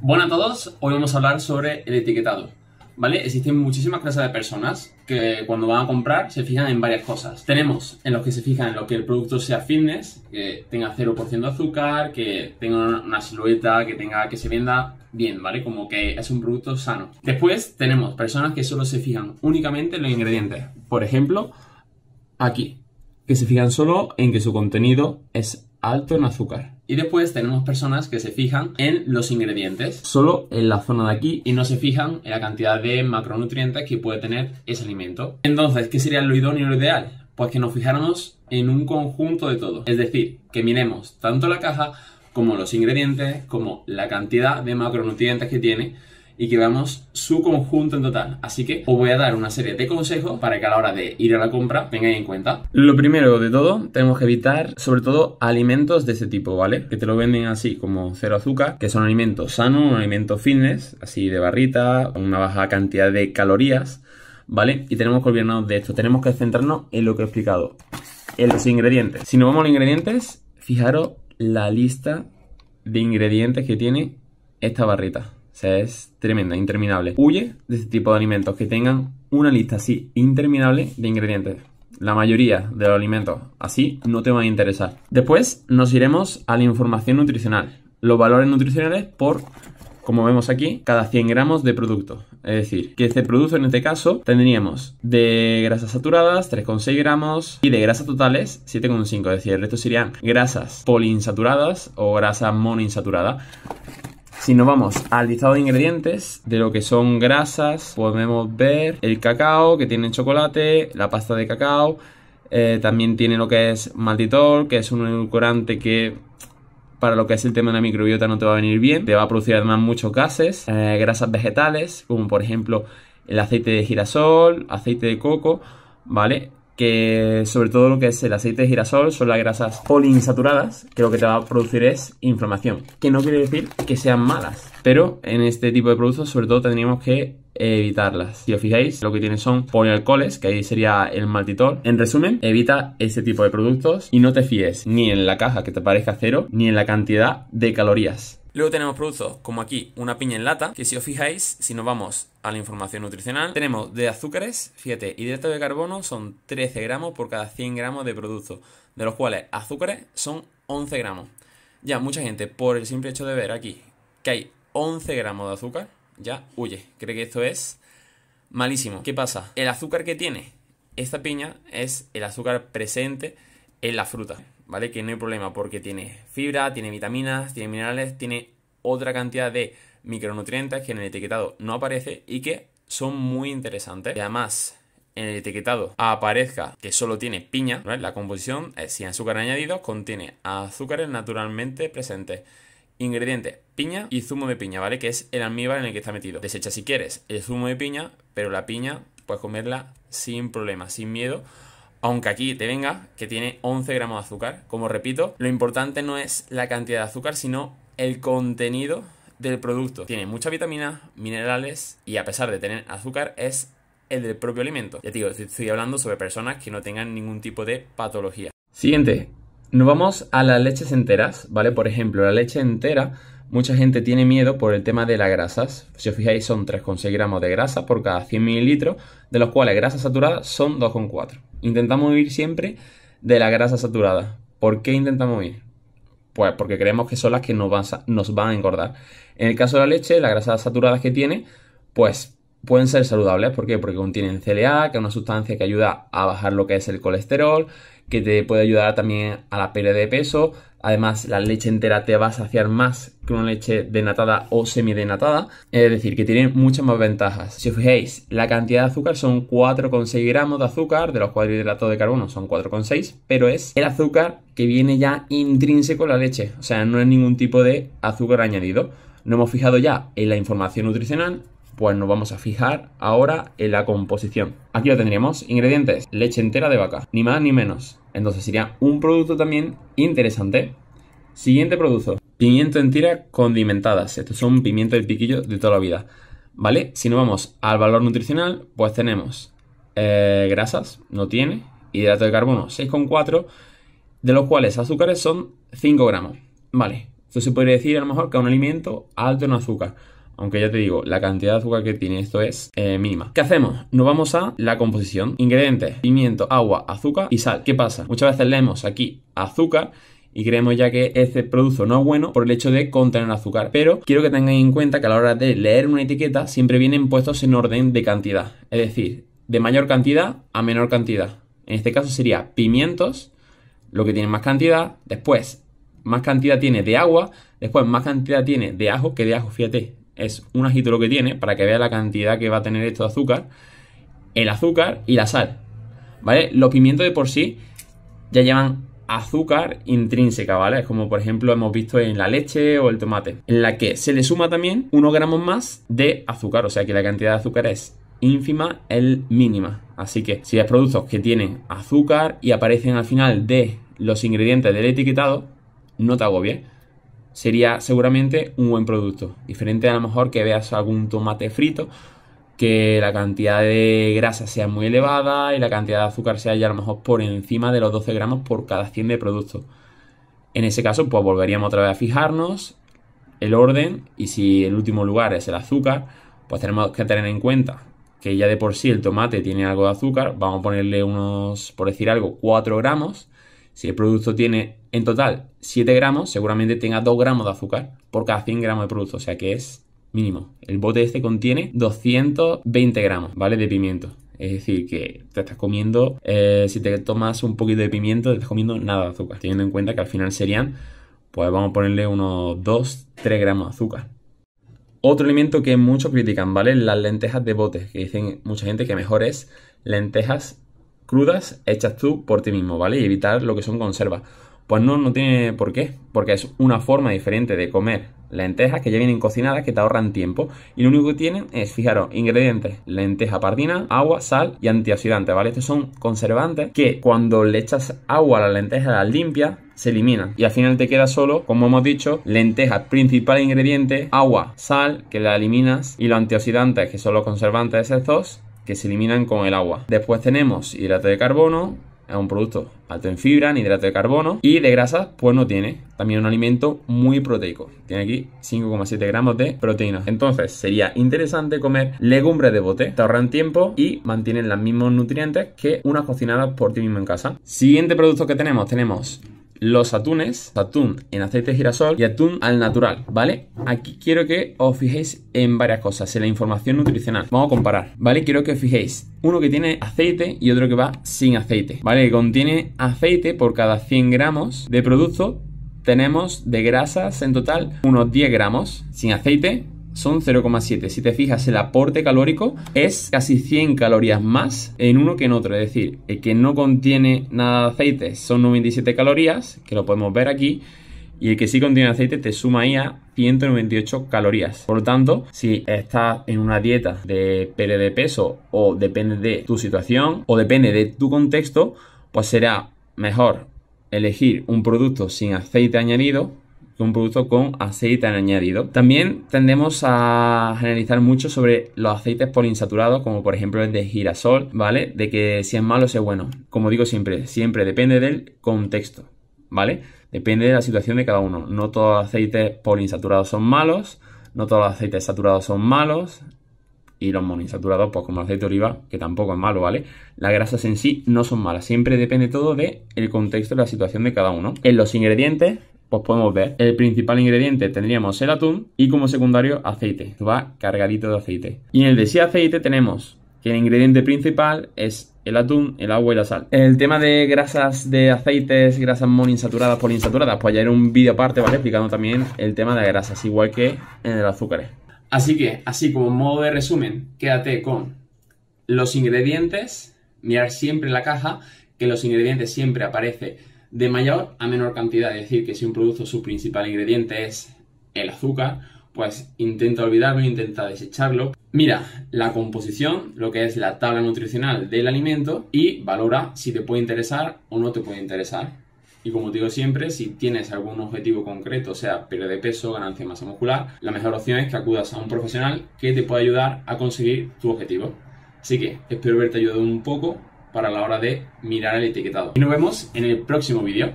Bueno a todos, hoy vamos a hablar sobre el etiquetado. ¿Vale? Existen muchísimas clases de personas que cuando van a comprar se fijan en varias cosas. Tenemos en los que se fijan en lo que el producto sea fitness, que tenga 0% de azúcar, que tenga una silueta, que tenga que se venda bien, ¿vale? Como que es un producto sano. Después tenemos personas que solo se fijan únicamente en los ingredientes. Por ejemplo, aquí, que se fijan solo en que su contenido es alto en azúcar. Y después tenemos personas que se fijan en los ingredientes. Solo en la zona de aquí. Y no se fijan en la cantidad de macronutrientes que puede tener ese alimento. Entonces, ¿qué sería lo idóneo lo ideal? Pues que nos fijáramos en un conjunto de todo. Es decir, que miremos tanto la caja como los ingredientes, como la cantidad de macronutrientes que tiene y que veamos su conjunto en total. Así que os voy a dar una serie de consejos para que a la hora de ir a la compra tengáis en cuenta. Lo primero de todo, tenemos que evitar sobre todo alimentos de ese tipo, ¿vale? Que te lo venden así como cero azúcar, que son alimentos sanos, alimentos fitness, así de barrita, una baja cantidad de calorías, ¿vale? Y tenemos que olvidarnos de esto, tenemos que centrarnos en lo que he explicado, en los ingredientes. Si nos vamos a los ingredientes, fijaros la lista de ingredientes que tiene esta barrita. O sea, es tremenda, interminable. Huye de este tipo de alimentos que tengan una lista así interminable de ingredientes. La mayoría de los alimentos así no te van a interesar. Después nos iremos a la información nutricional. Los valores nutricionales por como vemos aquí, cada 100 gramos de producto. Es decir, que este producto en este caso tendríamos de grasas saturadas 3,6 gramos y de grasas totales 7,5. Es decir, el resto serían grasas poliinsaturadas o grasas monoinsaturadas. Si nos vamos al listado de ingredientes, de lo que son grasas, podemos ver el cacao que tiene chocolate, la pasta de cacao, eh, también tiene lo que es maltitol, que es un edulcorante que para lo que es el tema de la microbiota no te va a venir bien, te va a producir además muchos gases, eh, grasas vegetales, como por ejemplo el aceite de girasol, aceite de coco, ¿vale? que sobre todo lo que es el aceite de girasol son las grasas poliinsaturadas, que lo que te va a producir es inflamación, que no quiere decir que sean malas, pero en este tipo de productos sobre todo tendríamos que evitarlas. Si os fijáis, lo que tienen son polialcoholes, que ahí sería el maltitol. En resumen, evita este tipo de productos y no te fíes ni en la caja que te parezca cero, ni en la cantidad de calorías. Luego tenemos productos como aquí una piña en lata, que si os fijáis, si nos vamos a la información nutricional, tenemos de azúcares, fíjate, hidratos de carbono son 13 gramos por cada 100 gramos de producto, de los cuales azúcares son 11 gramos. Ya, mucha gente, por el simple hecho de ver aquí que hay 11 gramos de azúcar, ya huye, cree que esto es malísimo. ¿Qué pasa? El azúcar que tiene esta piña es el azúcar presente en la fruta, ¿vale? Que no hay problema porque tiene fibra, tiene vitaminas, tiene minerales, tiene otra cantidad de micronutrientes que en el etiquetado no aparece y que son muy interesantes. Y además, en el etiquetado aparezca que solo tiene piña, ¿vale? la composición es sin azúcar añadido, contiene azúcares naturalmente presentes. Ingredientes, piña y zumo de piña, ¿vale? Que es el almíbar en el que está metido. Desecha si quieres el zumo de piña, pero la piña puedes comerla sin problema, sin miedo, aunque aquí te venga que tiene 11 gramos de azúcar. Como repito, lo importante no es la cantidad de azúcar, sino el contenido del producto. Tiene muchas vitaminas, minerales y a pesar de tener azúcar es el del propio alimento. Ya te digo, estoy hablando sobre personas que no tengan ningún tipo de patología. Siguiente, nos vamos a las leches enteras, ¿vale? Por ejemplo, la leche entera Mucha gente tiene miedo por el tema de las grasas. Si os fijáis, son 3,6 gramos de grasa por cada 100 mililitros, de los cuales grasas saturadas son 2,4. Intentamos huir siempre de la grasa saturada. ¿Por qué intentamos ir? Pues porque creemos que son las que nos van, nos van a engordar. En el caso de la leche, las grasas saturadas que tiene, pues pueden ser saludables. ¿Por qué? Porque contienen CLA, que es una sustancia que ayuda a bajar lo que es el colesterol, que te puede ayudar también a la pérdida de peso, Además, la leche entera te va a saciar más que una leche denatada o semidenatada. Es decir, que tiene muchas más ventajas. Si os fijáis, la cantidad de azúcar son 4,6 gramos de azúcar, de los cuadrihidratos de carbono son 4,6, pero es el azúcar que viene ya intrínseco en la leche. O sea, no es ningún tipo de azúcar añadido. No hemos fijado ya en la información nutricional, pues nos vamos a fijar ahora en la composición. Aquí lo tendríamos, ingredientes, leche entera de vaca, ni más ni menos. Entonces sería un producto también interesante. Siguiente producto, pimiento en tira condimentadas. Estos son pimientos de piquillo de toda la vida. ¿Vale? Si nos vamos al valor nutricional, pues tenemos eh, grasas, no tiene, hidrato de carbono 6,4, de los cuales azúcares son 5 gramos. ¿Vale? Esto se podría decir a lo mejor que un alimento alto en azúcar. Aunque ya te digo, la cantidad de azúcar que tiene esto es eh, mínima. ¿Qué hacemos? Nos vamos a la composición. Ingredientes, pimiento, agua, azúcar y sal. ¿Qué pasa? Muchas veces leemos aquí azúcar y creemos ya que este producto no es bueno por el hecho de contener azúcar. Pero quiero que tengan en cuenta que a la hora de leer una etiqueta siempre vienen puestos en orden de cantidad. Es decir, de mayor cantidad a menor cantidad. En este caso sería pimientos, lo que tiene más cantidad. Después, más cantidad tiene de agua. Después, más cantidad tiene de ajo, que de ajo, fíjate, es un ajito lo que tiene, para que vea la cantidad que va a tener esto de azúcar, el azúcar y la sal. ¿Vale? Los pimientos de por sí ya llevan azúcar intrínseca, ¿vale? Es como por ejemplo hemos visto en la leche o el tomate, en la que se le suma también unos gramos más de azúcar, o sea que la cantidad de azúcar es ínfima, el mínima. Así que si hay productos que tienen azúcar y aparecen al final de los ingredientes del etiquetado, no te hago bien sería seguramente un buen producto. Diferente a lo mejor que veas algún tomate frito, que la cantidad de grasa sea muy elevada y la cantidad de azúcar sea ya a lo mejor por encima de los 12 gramos por cada 100 de producto. En ese caso, pues volveríamos otra vez a fijarnos el orden y si el último lugar es el azúcar, pues tenemos que tener en cuenta que ya de por sí el tomate tiene algo de azúcar, vamos a ponerle unos, por decir algo, 4 gramos si el producto tiene en total 7 gramos, seguramente tenga 2 gramos de azúcar por cada 100 gramos de producto, o sea que es mínimo. El bote este contiene 220 gramos, ¿vale? De pimiento. Es decir, que te estás comiendo, eh, si te tomas un poquito de pimiento, te estás comiendo nada de azúcar, teniendo en cuenta que al final serían, pues vamos a ponerle unos 2, 3 gramos de azúcar. Otro alimento que muchos critican, ¿vale? Las lentejas de bote, que dicen mucha gente que mejor es lentejas crudas hechas tú por ti mismo, ¿vale? Y evitar lo que son conservas. Pues no, no tiene por qué, porque es una forma diferente de comer lentejas que ya vienen cocinadas, que te ahorran tiempo. Y lo único que tienen es, fijaros, ingredientes, lenteja pardina, agua, sal y antioxidantes, ¿vale? Estos son conservantes que cuando le echas agua a la lenteja, la limpia se eliminan. Y al final te queda solo, como hemos dicho, lentejas, principal ingrediente, agua, sal, que la eliminas, y los antioxidantes, que son los conservantes de esos dos, que se eliminan con el agua. Después tenemos hidrato de carbono, es un producto alto en fibra, ni hidrato de carbono y de grasas pues no tiene. También un alimento muy proteico. Tiene aquí 5,7 gramos de proteína. Entonces sería interesante comer legumbres de bote. Te ahorran tiempo y mantienen los mismos nutrientes que unas cocinadas por ti mismo en casa. Siguiente producto que tenemos, tenemos los atunes, atún en aceite girasol y atún al natural, ¿vale? Aquí quiero que os fijéis en varias cosas, en la información nutricional. Vamos a comparar, ¿vale? Quiero que os fijéis uno que tiene aceite y otro que va sin aceite, ¿vale? contiene aceite por cada 100 gramos de producto. Tenemos de grasas en total unos 10 gramos sin aceite son 0,7. Si te fijas, el aporte calórico es casi 100 calorías más en uno que en otro. Es decir, el que no contiene nada de aceite son 97 calorías, que lo podemos ver aquí. Y el que sí contiene aceite te suma ahí a 198 calorías. Por lo tanto, si estás en una dieta de pérdida de peso o depende de tu situación o depende de tu contexto, pues será mejor elegir un producto sin aceite añadido un producto con aceite añadido. También tendemos a generalizar mucho sobre los aceites poliinsaturados, como por ejemplo el de girasol, ¿vale? De que si es malo o si es bueno. Como digo siempre, siempre depende del contexto, ¿vale? Depende de la situación de cada uno. No todos los aceites poliinsaturados son malos, no todos los aceites saturados son malos, y los monoinsaturados, pues como el aceite de oliva, que tampoco es malo, ¿vale? Las grasas en sí no son malas, siempre depende todo del el contexto y la situación de cada uno. En los ingredientes pues podemos ver el principal ingrediente tendríamos el atún y como secundario aceite, va cargadito de aceite. Y en el de sí aceite tenemos que el ingrediente principal es el atún, el agua y la sal. El tema de grasas de aceites, grasas monoinsaturadas, poliinsaturadas, pues ya era un vídeo aparte, ¿vale? Explicando también el tema de grasas, igual que en el azúcar. Así que, así como modo de resumen, quédate con los ingredientes, mirar siempre la caja, que los ingredientes siempre aparece de mayor a menor cantidad. Es decir, que si un producto su principal ingrediente es el azúcar, pues intenta olvidarlo, intenta desecharlo. Mira la composición, lo que es la tabla nutricional del alimento y valora si te puede interesar o no te puede interesar. Y como digo siempre, si tienes algún objetivo concreto, sea pérdida de peso, ganancia de masa muscular, la mejor opción es que acudas a un profesional que te pueda ayudar a conseguir tu objetivo. Así que espero haberte ayudado un poco para la hora de mirar el etiquetado. Y nos vemos en el próximo vídeo.